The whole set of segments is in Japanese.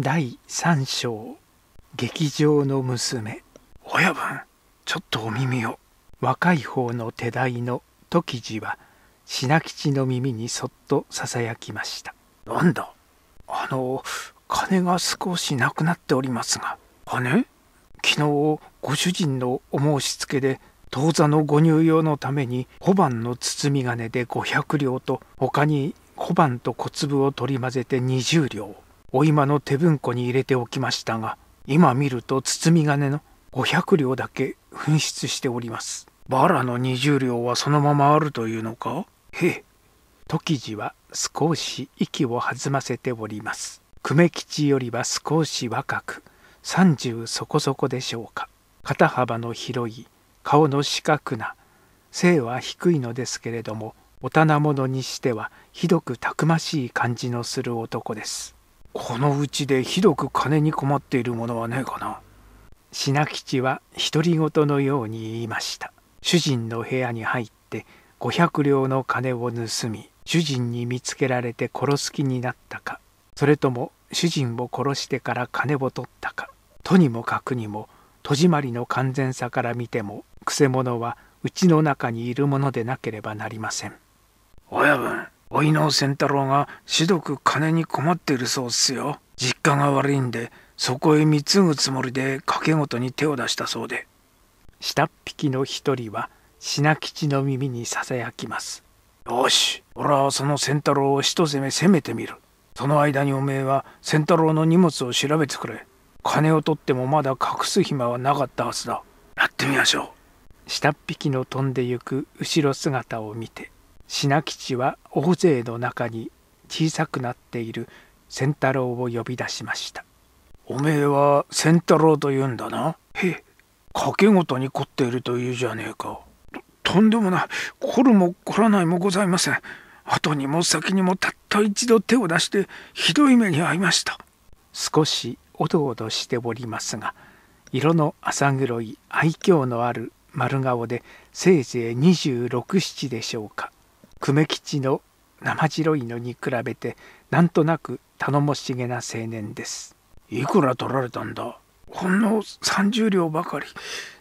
第3章劇場の娘親分ちょっとお耳を若い方の手代の時次は品吉の耳にそっとささやきましたなんだあの金が少しなくなっておりますが金昨日ご主人のお申し付けで当座のご入用のために小判の包み金で500両と他に小判と小粒を取り混ぜて20両お今の手文庫に入れておきましたが今見ると包み金の500両だけ紛失しておりますバラの20両はそのままあるというのかへえ時次は少し息を弾ませております久米吉よりは少し若く30そこそこでしょうか肩幅の広い顔の四角な背は低いのですけれどもお棚物にしてはひどくたくましい感じのする男ですこのうちでひどく金に困っているものはねえかな。品吉は独り言のように言いました。主人の部屋に入って500両の金を盗み、主人に見つけられて殺す気になったか、それとも主人を殺してから金を取ったか、とにもかくにも戸締まりの完全さから見ても、くせ者はうちの中にいるものでなければなりません。親分、お稲仙太郎がしどく金に困っているそうっすよ実家が悪いんでそこへ貢ぐつもりで賭け事に手を出したそうで下っ引きの一人は品吉の耳にささやきますよし俺はその仙太郎を一攻め攻めてみるその間におめえは仙太郎の荷物を調べてくれ金を取ってもまだ隠す暇はなかったはずだやってみましょう下っ引きの飛んでゆく後ろ姿を見て品吉は大勢の中に小さくなっている仙太郎を呼び出しましたおめえは仙太郎と言うんだなへえ賭け事に凝っているというじゃねえかとんでもない凝るも凝らないもございません後にも先にもたった一度手を出してひどい目に遭いました少しおどおどしておりますが色の浅黒い愛嬌のある丸顔でせいぜい2 6 7でしょうか久米吉の生白いのに比べてなんとなく頼もしげな青年です。いくら取られたんだほんの30両ばかり。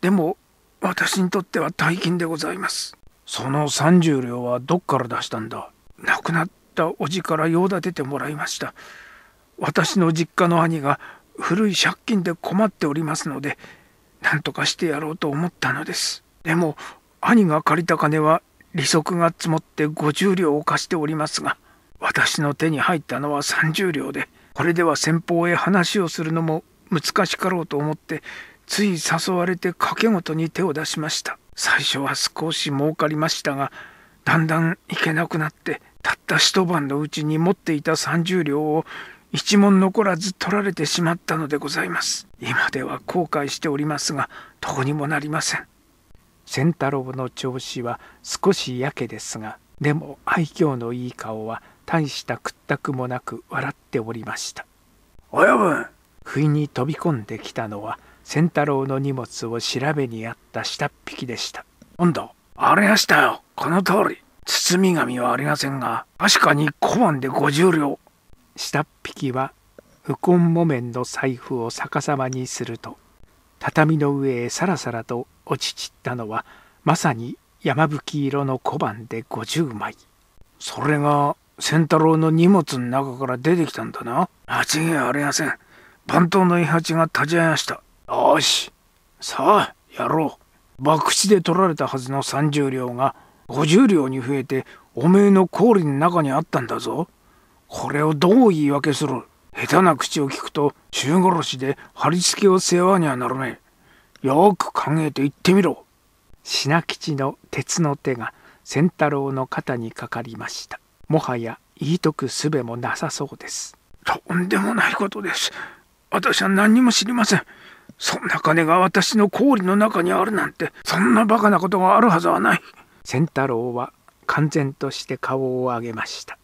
でも私にとっては大金でございます。その30両はどっから出したんだ亡くなった叔父から用立ててもらいました。私の実家の兄が古い借金で困っておりますので、何とかしてやろうと思ったのです。でも兄が借りた金は利息が積もって50両を貸しておりますが私の手に入ったのは30両でこれでは先方へ話をするのも難しかろうと思ってつい誘われて掛け事に手を出しました最初は少し儲かりましたがだんだん行けなくなってたった一晩のうちに持っていた30両を一文残らず取られてしまったのでございます今では後悔しておりますがどうにもなりません仙太郎の調子は少しやけですがでも愛嬌のいい顔は大した屈託もなく笑っておりました親分不意に飛び込んできたのは仙太郎の荷物を調べにあった下っ引きでした今度あれましたよこの通り包み紙はありませんが確かに小判で50両下っ引きは右近木綿の財布を逆さまにすると畳の上へさらさらと落ち散ったのはまさに山吹色の小判で50枚それが仙太郎の荷物の中から出てきたんだな間違いありません番頭の伊八が立ち会いましたよしさあやろう博打で取られたはずの30両が50両に増えておめえの氷の中にあったんだぞこれをどう言い訳する下手な口を聞くと中殺しで貼り付けを世話にはならねえよく考えて言ってみろ品吉の鉄の手が仙太郎の肩にかかりましたもはや言いとくすべもなさそうですとんでもないことです私は何にも知りませんそんな金が私の氷の中にあるなんてそんなバカなことがあるはずはない仙太郎は完全として顔を上げました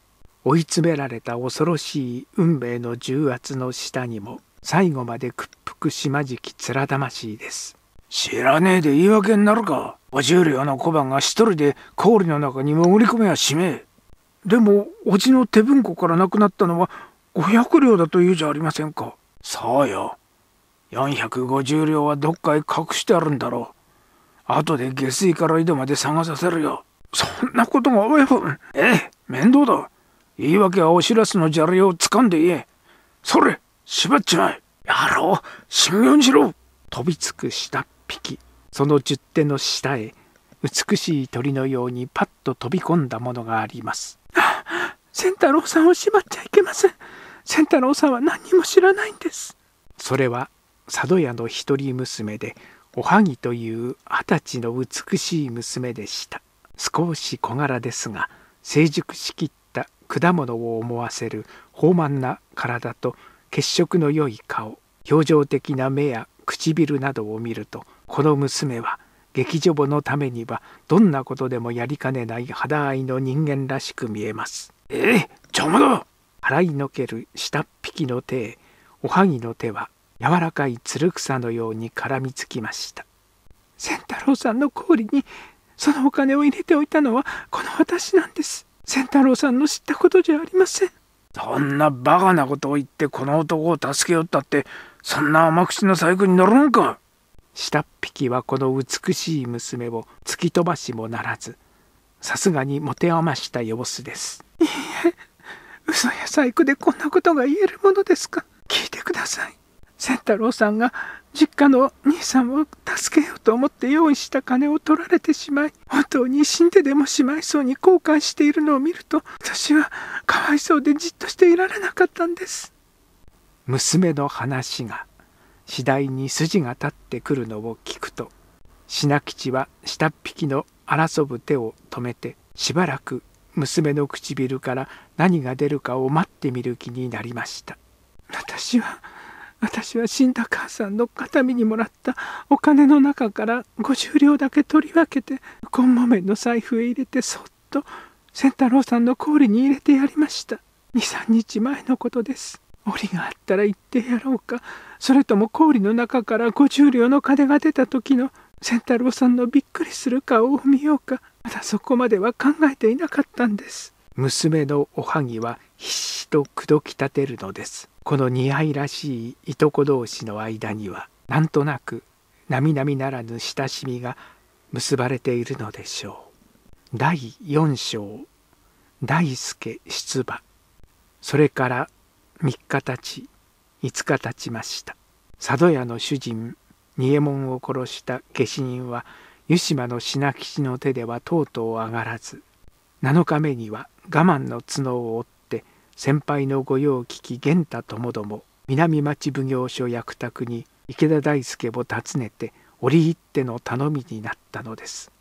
追い詰められた恐ろしい運命の重圧の下にも最後まで屈服しまじき面魂です。知らねえで言い訳になるか。お十両の小判が一人で氷の中に潜り込めやしめえ。でも、おじの手文庫からなくなったのは五百両だというじゃありませんか。そうよ。四百五十両はどっかへ隠してあるんだろう。後で下水から井戸まで探させるよ。そんなことが親分。ええ、面倒だ。言い訳はお知らすのじゃれを掴んで言え。それ縛っちまえ野郎信用しろ飛びつく下っ引きその十手の下へ美しい鳥のようにパッと飛び込んだものがあります。タ太郎さんを縛っちゃいけません。タ太郎さんは何にも知らないんです。それは佐渡屋の一人娘でおはぎという二十歳の美しい娘でした。少し小柄ですが成熟しきった果物を思わせる豊満な体と血色の良い顔表情的な目や唇などを見るとこの娘は劇女母のためにはどんなことでもやりかねない肌合いの人間らしく見えます。ええ、邪魔だ払いのける下っ引きの手おはぎの手は柔らかいつる草のように絡みつきました。千太郎さんの氷にそのお金を入れておいたのはこの私なんです。千太郎さんの知ったことじゃありません。そんなバカなことを言ってこの男を助けよったってそんな甘口の細工に乗るんか下っ引きはこの美しい娘を突き飛ばしもならずさすがに持て余した様子ですいいえ嘘や細工でこんなことが言えるものですか聞いてください仙太郎さんが実家の兄さんを助けようと思って用意した金を取られてしまい本当に死んででもしまいそうに後悔しているのを見ると私はかわいそうでじっとしていられなかったんです娘の話が次第に筋が立ってくるのを聞くと品吉は下っ引きの争ぶ手を止めてしばらく娘の唇から何が出るかを待ってみる気になりました私は私は死んだ母さんの形見にもらったお金の中から50両だけ取り分けてン近メンの財布へ入れてそっと仙太郎さんの氷に入れてやりました23日前のことです檻があったら行ってやろうかそれとも氷の中から50両の金が出た時の仙太郎さんのびっくりする顔を見ようかまだそこまでは考えていなかったんです娘のおはぎは必死と口説き立てるのですこの似合いらしいいとこ同士の間にはなんとなく並々ならぬ親しみが結ばれているのでしょう第四章大助出馬それから三日たち五日たちました佐渡屋の主人仁右衛門を殺した下死人は湯島の品吉の手ではとうとう上がらず7日目には我慢の角を折って先輩の御用聞き源太ともども南町奉行所役宅に池田大輔を訪ねて折り入っての頼みになったのです。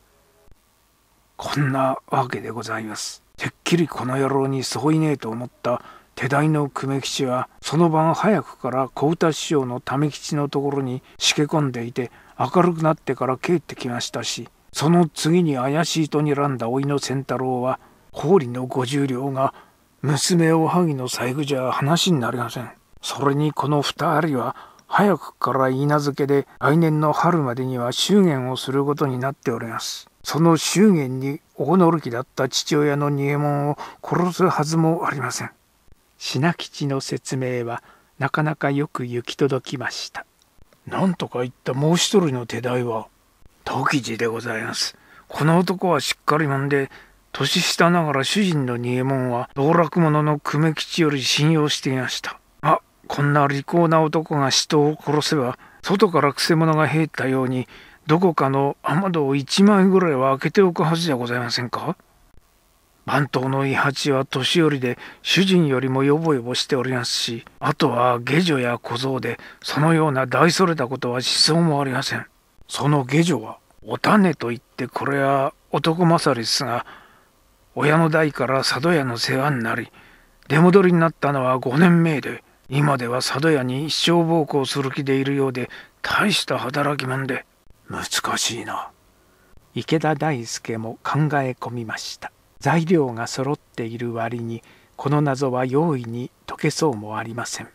こんなわけでございます。てっきりこの野郎にそういねえと思った手代の久米吉はその晩早くから小唄師匠の為吉のところにしけ込んでいて明るくなってから帰ってきましたしその次に怪しいとらんだ甥の仙太郎は法理の五十両が娘おはぎの財布じゃ話になりません。それにこの二人は早くから稲付けで来年の春までには祝言をすることになっております。その祝言におのる気だった父親の逃げ門を殺すはずもありません。品吉の説明はなかなかよく行き届きました。なんとか言ったもう一人の手代は時次でございます。この男はしっかり者で年下ながら主人の仁右衛門は道楽者の久米吉より信用していました。あ、こんな利口な男が人を殺せば、外からくせ者が入ったように、どこかの雨戸を一枚ぐらいは開けておくはずじゃございませんか番頭の伊八は年寄りで主人よりもよぼよぼしておりますしあとは下女や小僧でそのような大それたことは思想もありませんその下女はお種といってこれは男勝りですが親の代から佐渡屋の世話になり出戻りになったのは5年目で今では佐渡屋に一生奉公する気でいるようで大した働き者で難しいな池田大輔も考え込みました材料が揃っている割にこの謎は容易に解けそうもありません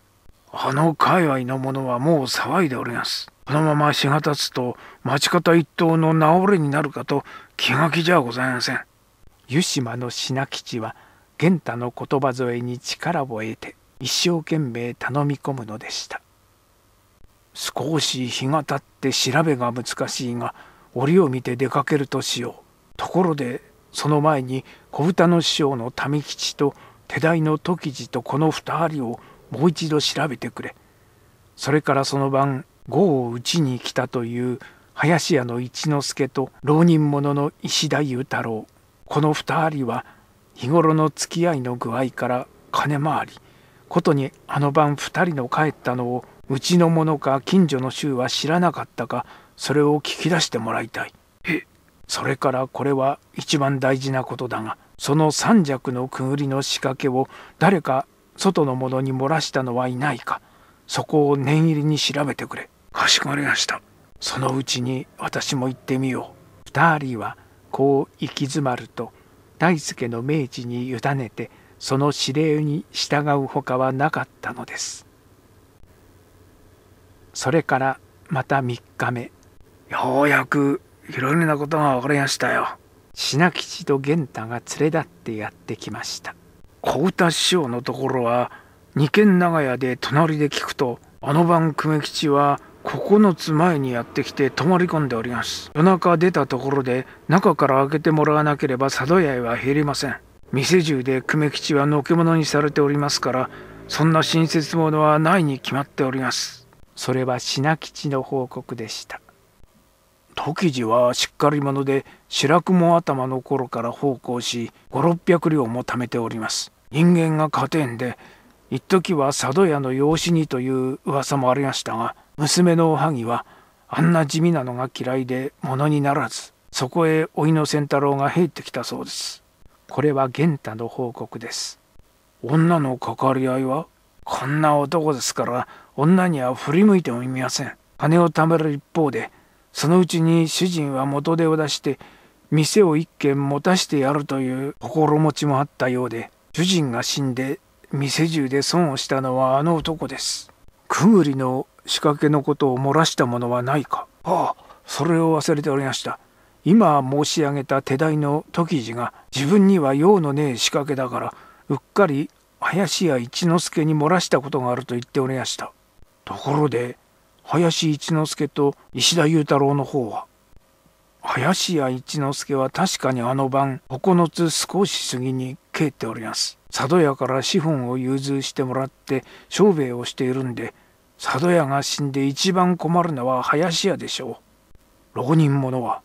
あの界隈の者はもう騒いでおりますこのまま日が経つと町方一党の治れになるかと気が気じゃございません湯島の品吉は源太の言葉添えに力を得て一生懸命頼み込むのでした少し日がたって調べが難しいが折を見て出かけるとしようところでその前に小唄の師匠の民吉と手代の時次とこの二人をもう一度調べてくれそれからその晩午を打ちに来たという林家の一之輔と浪人者の石田雄太郎この2人は日頃の付き合いの具合から金回りことにあの晩2人の帰ったのをうちの者か近所の衆は知らなかったかそれを聞き出してもらいたいそれからこれは一番大事なことだがその三尺のくぐりの仕掛けを誰か外の者に漏らしたのはいないかそこを念入りに調べてくれかしこまりましたそのうちに私も行ってみよう2人はこう行き詰まると大輔の明治に委ねてその指令に従うほかはなかったのですそれからまた3日目ようやくいろいろなことが分かりましたよ品吉と源太が連れ立ってやってきました小歌師匠のところは二軒長屋で隣で聞くとあの晩久米吉は9つ前にやってきて泊まり込んでおります夜中出たところで中から開けてもらわなければ佐渡屋へは減りません店中で久米吉はのけ者にされておりますからそんな親切者はないに決まっておりますそれは品吉の報告でした時次はしっかり者で白雲頭の頃から奉公し5600両も貯めております人間が勝てんで一時は佐渡屋の養子にという噂もありましたが娘のおはぎはあんな地味なのが嫌いで物にならずそこへいの仙太郎が入ってきたそうですこれは源太の報告です女の関わり合いはこんな男ですから女には振り向いてもいません金を貯める一方でそのうちに主人は元手を出して店を一軒持たしてやるという心持ちもあったようで主人が死んで店中で損をしたのはあの男ですくぐりの仕掛けのことを漏らしたものはないかああそれを忘れておりました今申し上げた手代の時次が自分には用のねえ仕掛けだからうっかり林家一之助に漏らしたことがあると言っておりましたところで林一之助と石田雄太郎の方は林家一之助は確かにあの晩九つ少し過ぎに帰っております佐渡屋から資本を融通してもらって商売をしているんで佐渡屋が死んで一番困るのは林家でしょう。浪人者は。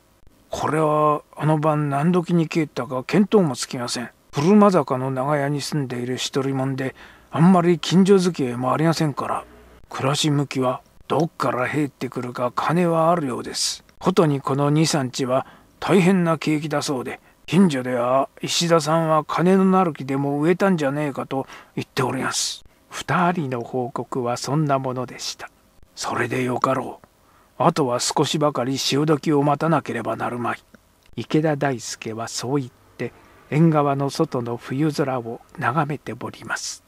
これはあの晩何時に消えたか見当もつきません。古間坂の長屋に住んでいる一人者で、あんまり近所付き合いもありませんから、暮らし向きはどっから入ってくるか金はあるようです。ことにこの23地は大変な景気だそうで、近所では石田さんは金のなる木でも植えたんじゃねえかと言っております。2人の報告はそんなものでした。それでよかろう。あとは少しばかり潮時を待たなければなるまい。池田大輔はそう言って縁側の外の冬空を眺めております。